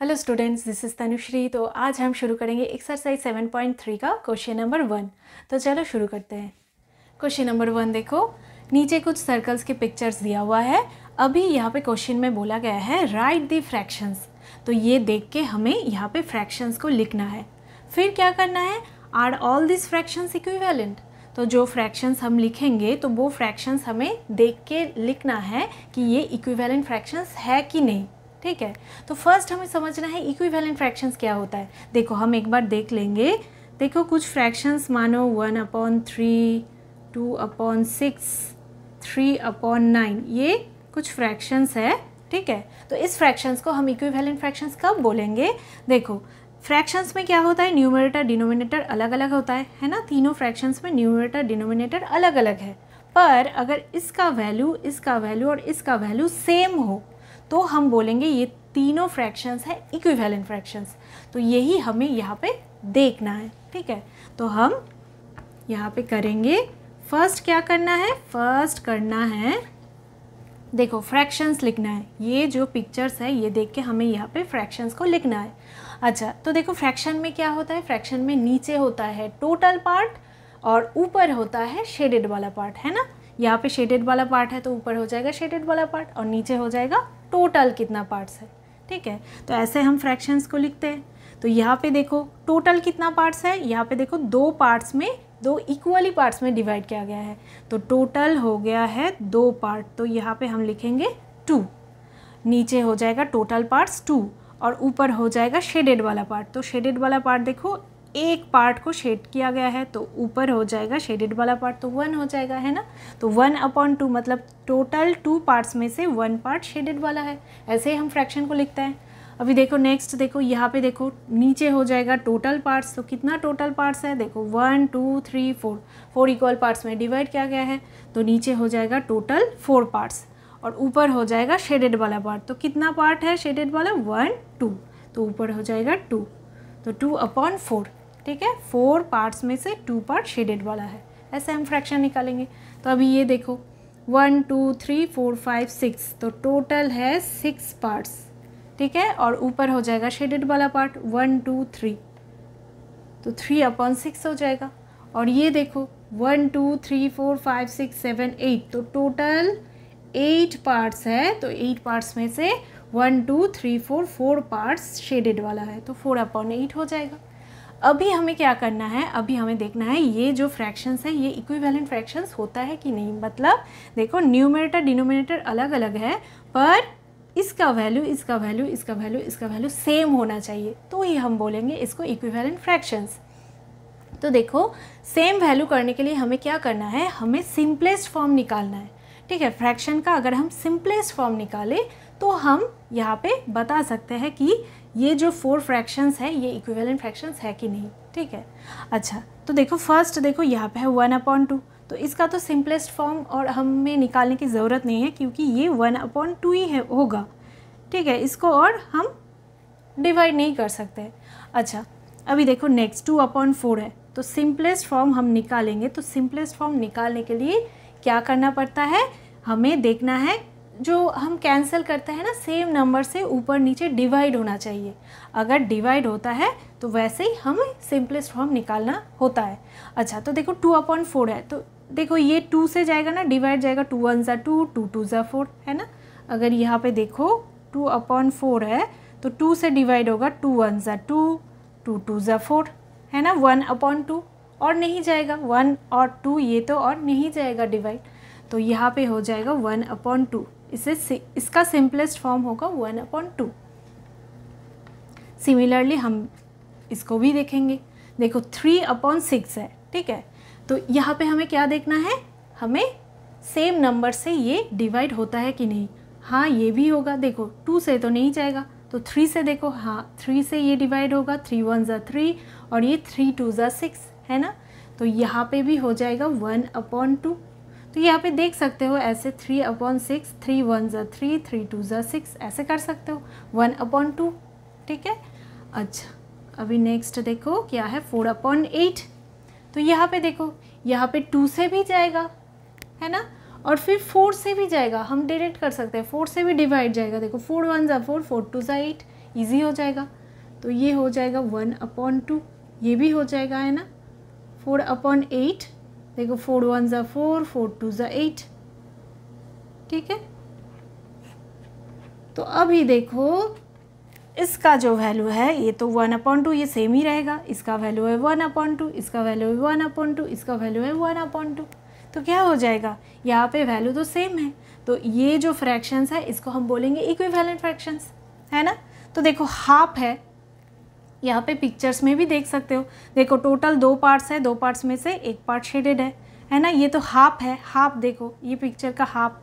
hello students this is Tanushree तो आज हम शुरू करेंगे एक्सरसाइज 7.3 का क्वेश्चन नंबर वन तो चलो शुरू करते हैं क्वेश्चन नंबर वन देखो नीचे कुछ सर्कल्स के पिक्चर्स दिया हुआ है अभी यहाँ पे क्वेश्चन में बोला गया है राइट दी फ्रैक्शंस तो ये देख के हमें यहाँ पे फ्रैक्शंस को लिखना है फिर क्या करना है are all this fractions equivalent तो जो फ्रैक्शंस हम लिखेंगे तो वो फ्रैक्शंस हमें देख के लिखना है कि ये इक्विवेलेंट फ्रैक्शंस है कि नहीं ठीक है तो फर्स्ट हमें समझना है इक्विवेलेंट फ्रैक्शंस क्या होता है देखो हम एक बार देख लेंगे देखो कुछ फ्रैक्शंस मानो one upon three two upon six three upon nine ये कुछ फ्रैक्शंस है ठीक है तो इस फ्रैक्शंस को हम इक्विवेलेंट फ्रैक्शंस कब बोलेंगे देखो फ्रैक्शंस में क्या होता है न्यूमरेटर डिनोमिनेटर अलग अलग होता है है ना तीनों फ्रैक्शंस में न्यूमरेटर डिनोमिनेटर अलग अलग है पर अगर इसका वैल्यू इसका वैल्यू और इसका वैल्यू सेम हो तो हम बोलेंगे ये तीनों फ्रैक्शंस है इक्विवेलेंट फ्रैक्शंस तो यही हमें यहाँ पे देखना है ठीक है तो हम यहाँ पे करेंगे फर्स्ट क्या करना है फर्स्ट करना है देखो फ्रैक्शंस लिखना है ये जो पिक्चर्स है ये देख के हमें यहाँ पे फ्रैक्शंस को लिखना है अच्छा तो देखो फ्रैक्शन में क्या होता है फ्रैक्शन में नीचे होता है टोटल पार्ट और ऊपर होता है शेडेड वाला पार्ट है ना यहाँ पे शेडेड वाला पार्ट है तो ऊपर हो जाएगा शेडेड वाला पार्ट और नीचे हो जाएगा टोटल कितना पार्ट्स है ठीक है तो ऐसे हम फ्रैक्शंस को लिखते हैं तो यहाँ पे देखो टोटल कितना पार्ट्स है यहाँ पे देखो दो पार्ट्स में दो इक्वली पार्ट्स में डिवाइड किया गया है तो टोटल हो गया है दो पार्ट तो यहाँ पे हम लिखेंगे टू नीचे हो जाएगा टोटल पार्ट्स टू और ऊपर हो जाएगा शेडेड वाला पार्ट तो शेडेड वाला पार्ट देखो एक पार्ट को शेड किया गया है तो ऊपर हो जाएगा शेडेड वाला पार्ट तो वन हो जाएगा है ना तो वन अपॉन टू मतलब टोटल टू पार्ट्स में से वन पार्ट शेडेड वाला है ऐसे ही हम फ्रैक्शन को लिखते हैं अभी देखो नेक्स्ट देखो यहाँ पे देखो नीचे हो जाएगा टोटल पार्ट्स तो कितना टोटल पार्ट्स है देखो one two three four four equal parts में डिवाइड किया गया है तो नीचे हो जाएगा टोटल फोर पार्ट्स और ऊपर हो जाएगा शेडेड वाला पार्ट तो कितना पार्ट है शेडेड वाला वन टू तो ऊपर हो जाएगा टू तो टू अपॉन फोर ठीक है फोर पार्ट्स में से टू पार्ट शेडेड वाला है ऐसे हम फ्रैक्शन निकालेंगे तो अभी ये देखो one two three four five six तो टोटल है सिक्स पार्ट्स ठीक है और ऊपर हो जाएगा शेडेड वाला पार्ट वन टू थ्री तो थ्री अपॉन सिक्स हो जाएगा और ये देखो one two three four five six seven eight तो टोटल एट पार्ट्स है तो एट पार्ट्स में से one two three four four parts shaded वाला है तो फोर अपॉन एट हो जाएगा अभी हमें क्या करना है अभी हमें देखना है ये जो फ्रैक्शंस है ये इक्विवेलेंट फ्रैक्शंस होता है कि नहीं मतलब देखो न्यूमिनेटर डिनोमिनेटर अलग अलग है पर इसका वैल्यू इसका वैल्यू इसका वैल्यू इसका वैल्यू सेम होना चाहिए तो ही हम बोलेंगे इसको इक्विवेलेंट फ्रैक्शंस तो देखो सेम वैल्यू करने के लिए हमें क्या करना है हमें सिंपलेस्ट फॉर्म निकालना है ठीक है फ्रैक्शन का अगर हम सिंपलेस्ट फॉर्म निकालें तो हम यहाँ पे बता सकते हैं कि ये जो फोर फ्रैक्शंस हैं ये इक्विवेलेंट फ्रैक्शंस है कि नहीं ठीक है अच्छा तो देखो फर्स्ट देखो यहाँ पे है वन अपॉन टू तो इसका तो सिंपलेस्ट फॉर्म और हमें निकालने की ज़रूरत नहीं है क्योंकि ये वन अपॉन टू ही है होगा ठीक है इसको और हम डिवाइड नहीं कर सकते अच्छा अभी देखो नेक्स्ट टू अपॉन फोर है तो सिंपलेस्ट फॉर्म हम निकालेंगे तो सिंपलेस्ट फॉर्म निकालने के लिए क्या करना पड़ता है हमें देखना है जो हम कैंसिल करते हैं ना सेम नंबर से ऊपर नीचे डिवाइड होना चाहिए अगर डिवाइड होता है तो वैसे ही हमें सिंपलेस्ट फॉर्म निकालना होता है अच्छा तो देखो टू अपॉइंट फोर है तो देखो ये टू से जाएगा ना डिवाइड जाएगा टू वन ज़ा टू टू टू ज़ा फोर है ना अगर यहाँ पे देखो टू अपॉन फोर है तो टू से डिवाइड होगा टू वन ज़ा टू टू टू ज़ा फोर है ना वन अपॉन टू और नहीं जाएगा वन और टू ये तो और नहीं जाएगा डिवाइड तो यहाँ पे हो जाएगा वन अपॉन टू इसे इसका सिंपलेस्ट फॉर्म होगा वन अपॉन टू सिमिलरली हम इसको भी देखेंगे देखो थ्री अपॉन सिक्स है ठीक है तो यहाँ पे हमें क्या देखना है हमें सेम नंबर से ये डिवाइड होता है कि नहीं हाँ ये भी होगा देखो टू से तो नहीं जाएगा तो थ्री से देखो हाँ थ्री से ये डिवाइड होगा थ्री वन ज़ा थ्री और ये थ्री टू ज़ा सिक्स है ना तो यहाँ पे भी हो जाएगा वन अपॉन टू तो यहाँ पे देख सकते हो ऐसे three upon six three one ज़ा थ्री थ्री टू ज़ा सिक्स ऐसे कर सकते हो वन अपॉन टू ठीक है अच्छा अभी नेक्स्ट देखो क्या है फोर अपॉन एट तो यहाँ पे देखो यहाँ पे टू से भी जाएगा है ना और फिर फोर से भी जाएगा हम डायरेक्ट कर सकते हैं फोर से भी डिवाइड जाएगा देखो फोर वन ज़ा फोर फोर टू ज़ा एट ईजी हो जाएगा तो ये हो जाएगा वन अपॉन टू ये भी हो जाएगा है ना फोर अपॉन एट देखो फोर वन ज़ा फोर फोर टू ज़ा एट ठीक है तो अभी देखो इसका जो वैल्यू है ये तो वन अपॉइंट टू ये सेम ही रहेगा इसका वैल्यू है वन अपॉइंट टू इसका वैल्यू है वन अपॉइंट टू इसका वैल्यू है वन अपॉइंट टू तो क्या हो जाएगा यहाँ पे वैल्यू तो सेम है तो ये जो फ्रैक्शंस है इसको हम बोलेंगे इक्वी फ्रैक्शंस है ना तो देखो हाफ है यहाँ पे पिक्चर्स में भी देख सकते हो देखो टोटल दो पार्ट्स है दो पार्ट्स में से एक पार्ट शेडेड है है ना ये तो हाफ है हाफ देखो ये पिक्चर का हाफ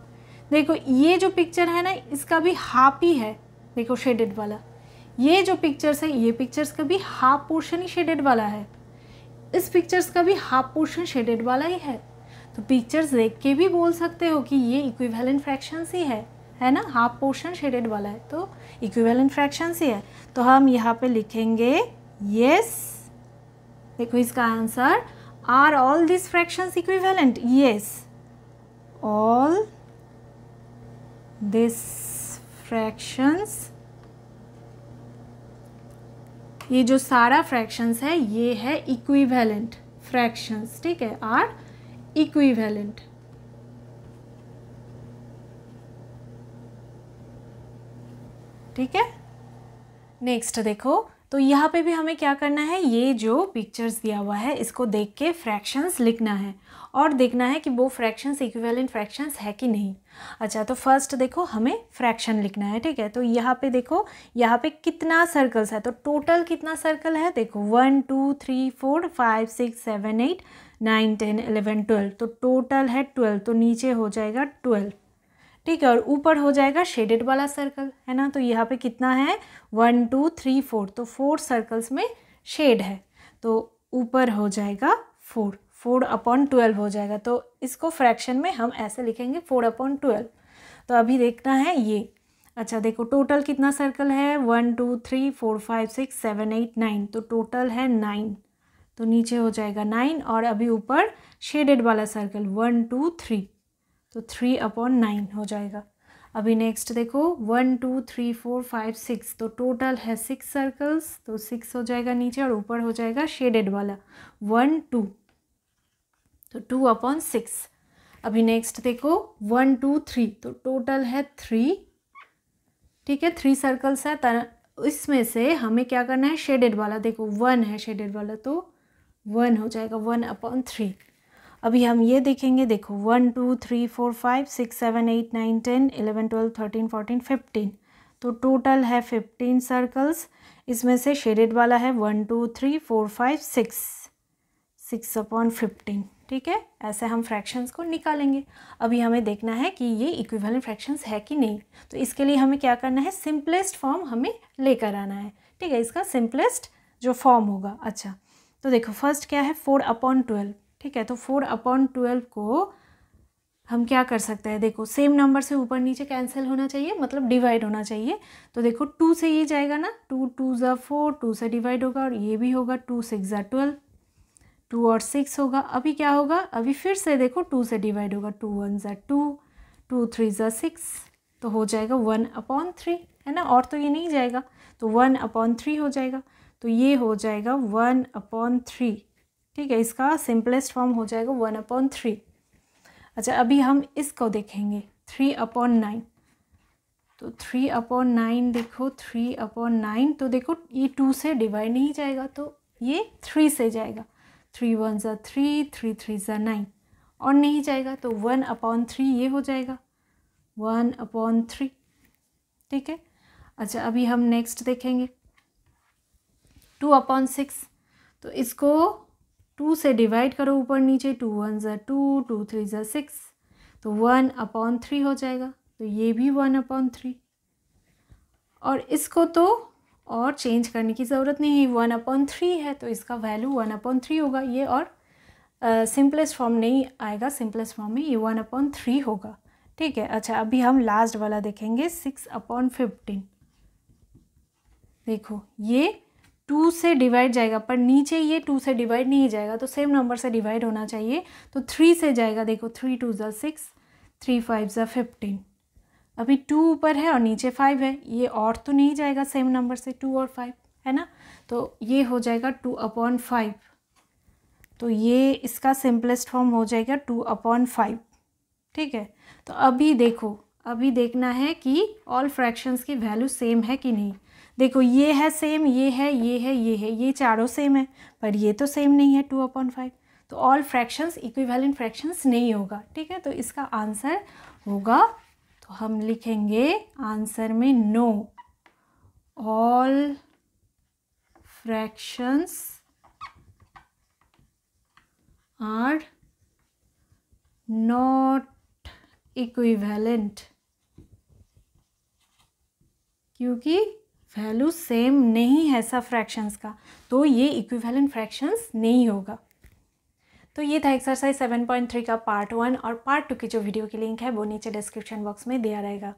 देखो ये जो पिक्चर है ना इसका भी हाफ ही है देखो शेडेड वाला ये जो पिक्चर्स है ये पिक्चर्स का भी हाफ पोर्शन ही शेडेड वाला है इस पिक्चर्स का भी हाफ पोर्शन शेडेड वाला ही है तो पिक्चर्स देख के भी बोल सकते हो कि ये इक्विवेलेंट फ्रैक्शंस ही है है ना हाफ पोर्शन शेडेड वाला है तो इक्विवेलेंट फ्रैक्शन ही है तो हम यहाँ पे लिखेंगे यस देखो इसका answer are all this fractions equivalent yes all this fractions ये जो सारा फ्रैक्शंस है ये है इक्विवेलेंट फ्रैक्शंस ठीक है आर इक्विवेलेंट ठीक है नेक्स्ट देखो तो यहाँ पे भी हमें क्या करना है ये जो पिक्चर्स दिया हुआ है इसको देख के फ्रैक्शंस लिखना है और देखना है कि वो फ्रैक्शंस इक्विवेलेंट फ्रैक्शंस है कि नहीं अच्छा तो फर्स्ट देखो हमें फ्रैक्शन लिखना है ठीक है तो यहाँ पे देखो यहाँ पे कितना सर्कल्स है तो टोटल कितना सर्कल है देखो one two three four five six seven eight nine ten eleven twelve तो टोटल है ट्वेल्व तो नीचे हो जाएगा ट्वेल्व ठीक है और ऊपर हो जाएगा शेडेड वाला सर्कल है ना तो यहाँ पे कितना है वन टू थ्री फोर तो फोर सर्कल्स में शेड है तो ऊपर हो जाएगा फोर फोर अपॉन ट्वेल्व हो जाएगा तो इसको फ्रैक्शन में हम ऐसे लिखेंगे फोर अपॉन ट्वेल्व तो अभी देखना है ये अच्छा देखो टोटल कितना सर्कल है one two three four five six seven eight nine तो टोटल है नाइन तो नीचे हो जाएगा नाइन और अभी ऊपर शेडेड वाला सर्कल वन टू थ्री तो थ्री अपॉन नाइन हो जाएगा अभी नेक्स्ट देखो one two three four five six तो टोटल है सिक्स सर्कल्स तो सिक्स हो जाएगा नीचे और ऊपर हो जाएगा शेडेड वाला वन टू तो टू अपॉन सिक्स अभी नेक्स्ट देखो वन टू थ्री तो टोटल है थ्री ठीक है थ्री सर्कल्स है इसमें से हमें क्या करना है शेडेड वाला देखो वन है शेडेड वाला तो वन हो जाएगा वन अपॉन थ्री अभी हम ये देखेंगे देखो one two three four five six seven eight nine ten eleven twelve thirteen fourteen fifteen तो टोटल है फिफ्टीन सर्कल्स इसमें से शेडेड वाला है one two three four five six six upon fifteen ठीक है ऐसे हम फ्रैक्शंस को निकालेंगे अभी हमें देखना है कि ये इक्विवेलेंट फ्रैक्शंस है कि नहीं तो इसके लिए हमें क्या करना है सिंपलेस्ट फॉर्म हमें लेकर आना है ठीक है इसका सिंपलेस्ट जो फॉर्म होगा अच्छा तो देखो फर्स्ट क्या है फोर अपॉन ट्वेल्व ठीक है तो फोर अपॉन ट्वेल्व को हम क्या कर सकते हैं देखो सेम नंबर से ऊपर नीचे कैंसिल होना चाहिए मतलब डिवाइड होना चाहिए तो देखो टू से ये जाएगा ना टू टू ज़ा फोर टू से डिवाइड होगा और ये भी होगा टू सिक्स ज़ा ट्वेल्व टू और सिक्स होगा अभी क्या होगा अभी फिर से देखो टू से डिवाइड होगा टू वन ज़ा टू टू थ्री ज़ा सिक्स तो हो जाएगा वन अपॉन थ्री है ना और तो ये नहीं जाएगा तो वन अपॉन थ्री हो जाएगा तो ये हो जाएगा वन अपॉन थ्री ठीक है इसका सिंपलेस्ट फॉर्म हो जाएगा वन अपॉन थ्री अच्छा अभी हम इसको देखेंगे थ्री अपॉन नाइन तो थ्री अपॉन नाइन देखो थ्री अपॉन नाइन तो देखो ये टू से डिवाइड नहीं जाएगा तो ये थ्री से जाएगा थ्री वन ज़ा थ्री थ्री थ्री ज़ा नाइन और नहीं जाएगा तो वन अपॉन थ्री ये हो जाएगा वन अपॉन थ्री ठीक है अच्छा अभी हम नेक्स्ट देखेंगे टू अपॉन सिक्स तो इसको टू से डिवाइड करो ऊपर नीचे टू वन ज़ा टू टू थ्री ज़ा सिक्स तो वन अपॉन थ्री हो जाएगा तो ये भी वन अपॉन थ्री और इसको तो और चेंज करने की ज़रूरत नहीं है वन अपॉन थ्री है तो इसका वैल्यू वन अपॉन थ्री होगा ये और सिंपलेस्ट uh, फॉर्म नहीं आएगा सिंपलेस्ट फॉर्म में ये वन अपॉन थ्री होगा ठीक है अच्छा अभी हम लास्ट वाला देखेंगे सिक्स अपॉन फिफ्टीन देखो ये टू से डिवाइड जाएगा पर नीचे ये टू से डिवाइड नहीं जाएगा तो सेम नंबर से डिवाइड होना चाहिए तो थ्री से जाएगा देखो थ्री टू ज़ा सिक्स थ्री फाइव ज़ा फिफ्टीन अभी टू ऊपर है और नीचे फाइव है ये और तो नहीं जाएगा सेम नंबर से टू और फाइव है ना तो ये हो जाएगा टू अपॉन फाइव तो ये इसका सिंपलेस्ट फॉर्म हो जाएगा टू अपॉन फाइव ठीक है तो अभी देखो अभी देखना है कि ऑल फ्रैक्शंस की वैल्यू सेम है कि नहीं देखो ये है सेम ये है ये है ये है ये चारों सेम है पर ये तो सेम नहीं है टू अपॉन फाइव तो ऑल फ्रैक्शंस इक्विवेलेंट फ्रैक्शंस नहीं होगा ठीक है तो इसका आंसर होगा तो हम लिखेंगे आंसर में no all fractions are not equivalent क्योंकि वैल्यू सेम नहीं है सब फ्रैक्शंस का तो ये इक्विवेलेंट फ्रैक्शंस नहीं होगा तो ये था एक्सरसाइज 7.3 का पार्ट वन और पार्ट टू के जो वीडियो की लिंक है वो नीचे डिस्क्रिप्शन बॉक्स में दिया रहेगा